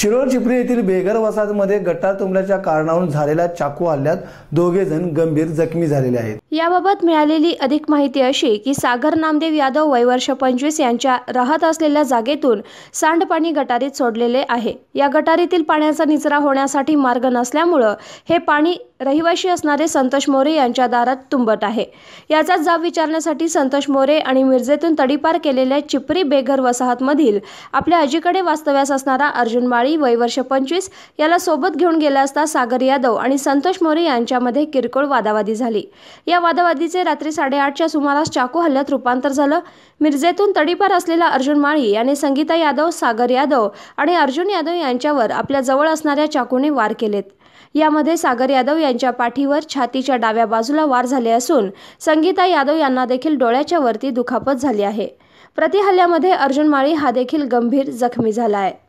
शिरोळ चिपळी येथील बेघर वसाहतमध्ये गटार तुंबल्याच्या कारणावरून झालेल्या चाकू हल्ल्यात दोघे जण गंभीर जखमी झालेले आहेत याबाबत मिळालेली अधिक माहिती अशी की सागर नामदेव यादव वय वर्ष पंचवीस यांच्या राहत असलेल्या जागेतून सांडपाणी गटारीत सोडलेले आहे या गटारीतील पाण्याचा निचरा होण्यासाठी मार्ग नसल्यामुळं हे पाणी रहिवाशी असणारे संतोष मोरे यांच्या दारात तुंबत आहे याचाच जाब विचारण्यासाठी संतोष मोरे आणि मिरजेतून तडीपार केलेल्या चिपरी बेघर वसाहतमधील आपल्या आजीकडे वास्तव्यास असणारा अर्जुन माळी वय वर्ष पंचवीस याला सोबत घेऊन गेला असता सागर यादव आणि संतोष मोरे यांच्यामध्ये किरकोळ वादावादी झाली या वादावादीचे रात्री साडेआठच्या सुमारास चाकू हल्ल्यात रूपांतर झालं मिरजेतून तडीपार असलेला अर्जुन माळी याने संगीता यादव सागर यादव आणि अर्जुन यादव यांच्यावर आपल्या जवळ असणाऱ्या चाकूने वार केलेत यामध्ये सागर यादव यांच्या पाठीवर छातीच्या डाव्या बाजूला वार झाले असून संगीता यादव यांना देखील डोळ्याच्या वरती दुखापत झाली आहे प्रतिहल्ल्यामध्ये अर्जुन माळी हा देखील गंभीर जखमी झाला आहे